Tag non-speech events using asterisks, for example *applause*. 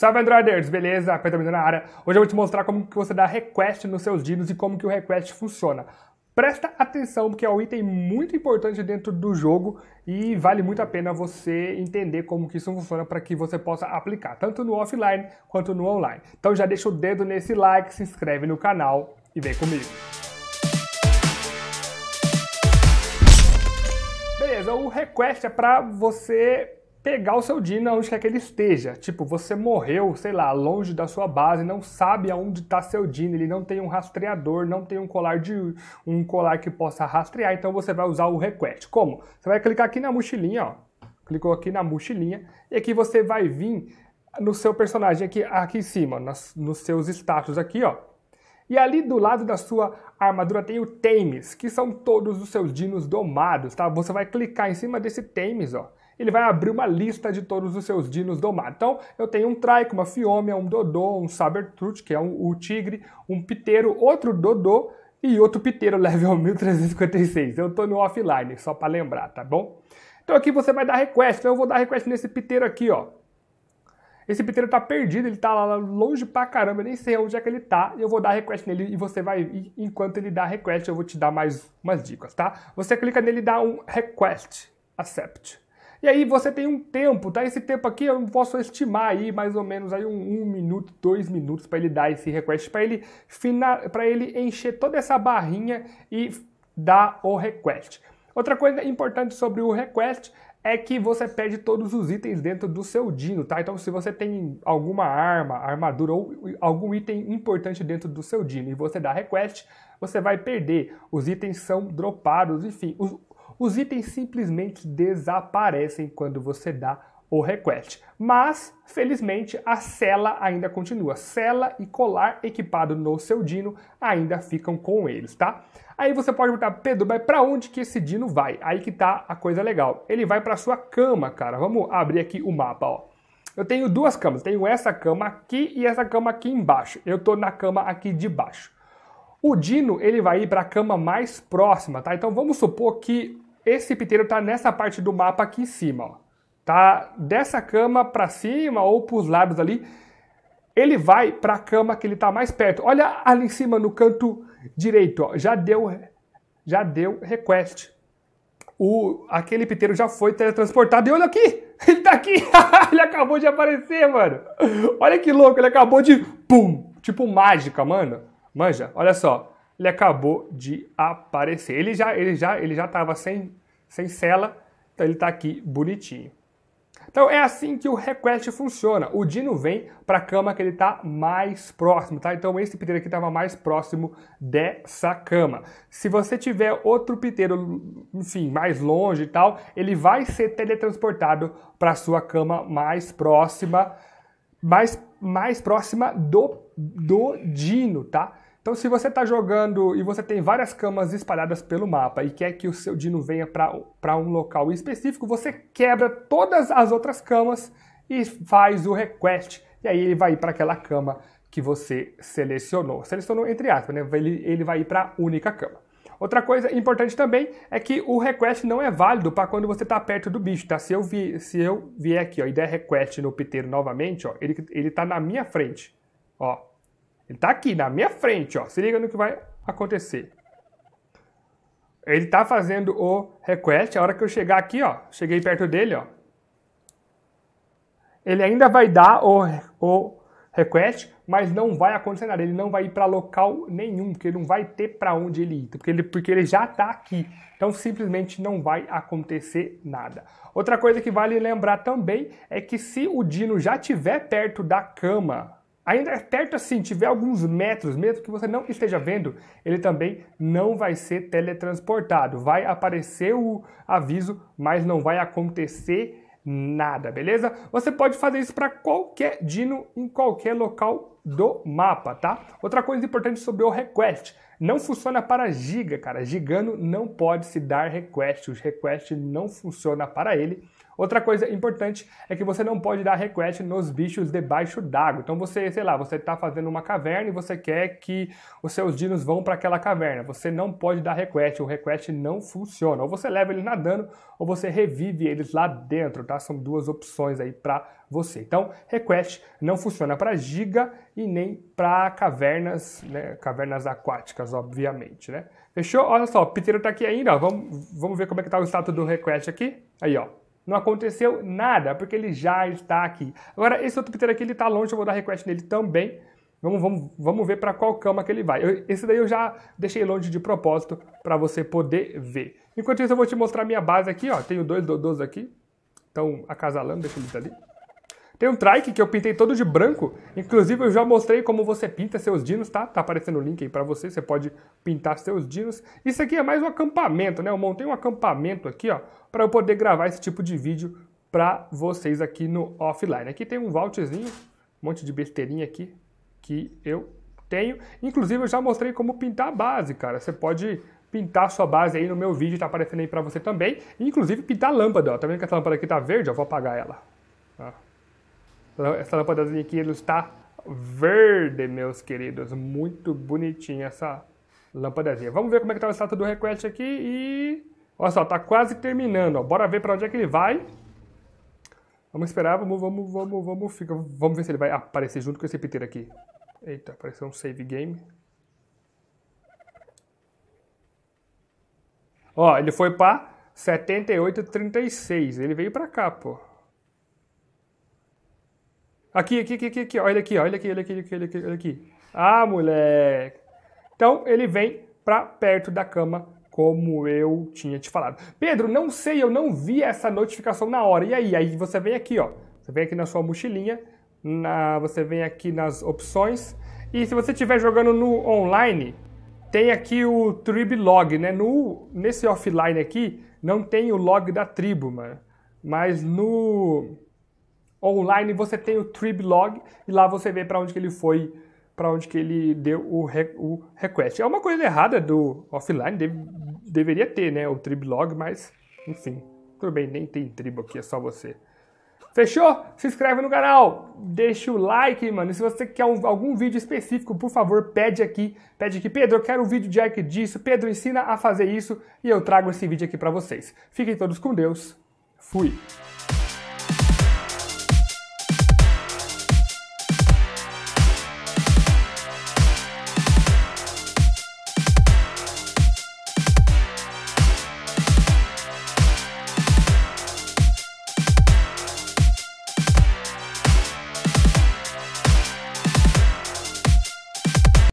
Salve Androiders, beleza? Pedro na área. Hoje eu vou te mostrar como que você dá request nos seus dinos e como que o request funciona. Presta atenção porque é um item muito importante dentro do jogo e vale muito a pena você entender como que isso funciona para que você possa aplicar, tanto no offline quanto no online. Então já deixa o dedo nesse like, se inscreve no canal e vem comigo. Beleza, o request é para você pegar o seu Dino onde quer que ele esteja. Tipo, você morreu, sei lá, longe da sua base, não sabe aonde está seu Dino, ele não tem um rastreador, não tem um colar de um colar que possa rastrear, então você vai usar o request. Como? Você vai clicar aqui na mochilinha, ó. Clicou aqui na mochilinha e aqui você vai vir no seu personagem aqui, aqui em cima, nas, nos seus status aqui, ó. E ali do lado da sua armadura tem o Tames, que são todos os seus dinos domados, tá? Você vai clicar em cima desse Tames, ó ele vai abrir uma lista de todos os seus dinos domados. Então, eu tenho um traico, uma fiômia, um dodô, um sabertooth, que é um, o tigre, um piteiro, outro dodô e outro piteiro level 1356. *laughs* Eu estou no offline, só para lembrar, tá bom? Então aqui você vai dar request, então, eu vou dar request nesse piteiro aqui, ó. Esse piteiro tá perdido, ele tá lá longe pra caramba, eu nem sei onde é que ele tá. Eu vou dar request nele e você vai, e enquanto ele dá request, eu vou te dar mais umas dicas, tá? Você clica nele e dá um request, accept. E aí você tem um tempo, tá? Esse tempo aqui eu posso estimar aí mais ou menos aí um, um minuto, dois minutos para ele dar esse request, para ele final, para ele encher toda essa barrinha e dar o request. Outra coisa importante sobre o request é que você pede todos os itens dentro do seu Dino, tá? Então, se você tem alguma arma, armadura ou algum item importante dentro do seu Dino e você dá request, você vai perder. Os itens são dropados, enfim. Os, os itens simplesmente desaparecem quando você dá o request. Mas, felizmente, a cela ainda continua. Cela e colar equipado no seu Dino ainda ficam com eles, tá? Aí você pode perguntar, Pedro, mas para onde que esse Dino vai? Aí que tá a coisa legal. Ele vai para sua cama, cara. Vamos abrir aqui o mapa, ó. Eu tenho duas camas, tenho essa cama aqui e essa cama aqui embaixo. Eu tô na cama aqui de baixo. O Dino, ele vai ir para a cama mais próxima, tá? Então vamos supor que esse piteiro está nessa parte do mapa aqui em cima, ó. Tá dessa cama para cima ou para os lados ali. Ele vai para a cama que ele está mais perto. Olha ali em cima no canto direito, ó. Já deu, já deu request. O, aquele piteiro já foi teletransportado. E olha aqui! *laughs* Ele tá aqui! *laughs* ele acabou de aparecer, mano! Olha que louco, ele acabou de. Pum! Tipo mágica, mano. Manja, olha só ele acabou de aparecer. Ele já ele já ele já estava sem sem cela, então ele está aqui bonitinho. Então é assim que o request funciona. O Dino vem para a cama que ele está mais próximo, tá? Então esse piteiro aqui estava mais próximo dessa cama. Se você tiver outro piteiro, enfim, mais longe e tal, ele vai ser teletransportado para sua cama mais próxima, mais, mais próxima do, do Dino, tá? Então, se você está jogando e você tem várias camas espalhadas pelo mapa e quer que o seu Dino venha para um local específico, você quebra todas as outras camas e faz o request. E aí ele vai ir para aquela cama que você selecionou. Selecionou entre aspas, né? Ele, ele vai ir para a única cama. Outra coisa importante também é que o request não é válido para quando você está perto do bicho, tá? Se eu, vi, se eu vier aqui ó, e der request no piteiro novamente, ó, ele, ele tá na minha frente, ó. Ele tá aqui na minha frente, ó. Se liga no que vai acontecer. Ele tá fazendo o request. A hora que eu chegar aqui, ó, cheguei perto dele, ó. Ele ainda vai dar o, o request, mas não vai acontecer nada. Ele não vai ir para local nenhum, porque ele não vai ter para onde ele ir, porque ele, porque ele já está aqui. Então simplesmente não vai acontecer nada. Outra coisa que vale lembrar também é que se o Dino já estiver perto da cama Ainda perto é assim, tiver alguns metros, mesmo que você não esteja vendo, ele também não vai ser teletransportado. Vai aparecer o aviso, mas não vai acontecer nada, beleza? Você pode fazer isso para qualquer Dino em qualquer local do mapa, tá? Outra coisa importante sobre o request, não funciona para giga, cara. Gigano não pode se dar request, o request não funciona para ele. Outra coisa importante é que você não pode dar request nos bichos debaixo d'água. Então você, sei lá, você está fazendo uma caverna e você quer que os seus dinos vão para aquela caverna. Você não pode dar request, o request não funciona. Ou você leva eles nadando ou você revive eles lá dentro, tá? São duas opções aí para você. Então, request não funciona para giga e nem para cavernas, né? cavernas aquáticas, obviamente, né? Fechou? Olha só, o Piteiro tá aqui ainda, ó. Vamos, vamos ver como é que tá o status do request aqui. Aí, ó. Não aconteceu nada, porque ele já está aqui. Agora, esse outro peter aqui, ele está longe, eu vou dar request nele também. Vamos, vamos, vamos ver para qual cama que ele vai. Eu, esse daí eu já deixei longe de propósito para você poder ver. Enquanto isso, eu vou te mostrar minha base aqui, ó. Tenho dois dodôs aqui. Estão acasalando, deixa eles ali. Tem um trike que eu pintei todo de branco, inclusive eu já mostrei como você pinta seus dinos, tá? Tá aparecendo o link aí para você, você pode pintar seus dinos. Isso aqui é mais um acampamento, né? Eu montei um acampamento aqui, ó, para eu poder gravar esse tipo de vídeo para vocês aqui no offline. Aqui tem um vaultzinho, um monte de besteirinha aqui que eu tenho. Inclusive eu já mostrei como pintar a base, cara. Você pode pintar sua base aí no meu vídeo, tá aparecendo aí para você também. Inclusive pintar a lâmpada, ó. Tá vendo que essa lâmpada aqui tá verde? Eu vou apagar ela. Essa lâmpadazinha aqui está verde, meus queridos. Muito bonitinha essa lâmpadazinha. Vamos ver como é que está o status do request aqui e... Olha só, está quase terminando. Ó. Bora ver para onde é que ele vai. Vamos esperar, vamos, vamos, vamos, vamos, fica, vamos ver se ele vai aparecer junto com esse Peter aqui. Eita, apareceu um save game. Ó, ele foi para 78,36. Ele veio para cá, pô. Aqui, aqui, aqui, aqui, olha aqui, olha aqui, olha aqui, olha aqui, olha aqui. Ah, moleque! Então ele vem para perto da cama, como eu tinha te falado. Pedro, não sei, eu não vi essa notificação na hora. E aí? Aí você vem aqui, ó. Você vem aqui na sua mochilinha, na, você vem aqui nas opções. E se você estiver jogando no online, tem aqui o Trib Log, né? No, nesse offline aqui, não tem o log da tribo, mano. Mas no online você tem o Triblog e lá você vê para onde que ele foi, para onde que ele deu o, re, o, request. É uma coisa errada do offline, deve, deveria ter, né, o Triblog, mas enfim, tudo bem, nem tem tribo aqui, é só você. Fechou? Se inscreve no canal, deixa o like, mano. E se você quer um, algum vídeo específico, por favor, pede aqui. Pede aqui, Pedro, eu quero um vídeo de arc disso. Pedro, ensina a fazer isso. E eu trago esse vídeo aqui para vocês. Fiquem todos com Deus. Fui.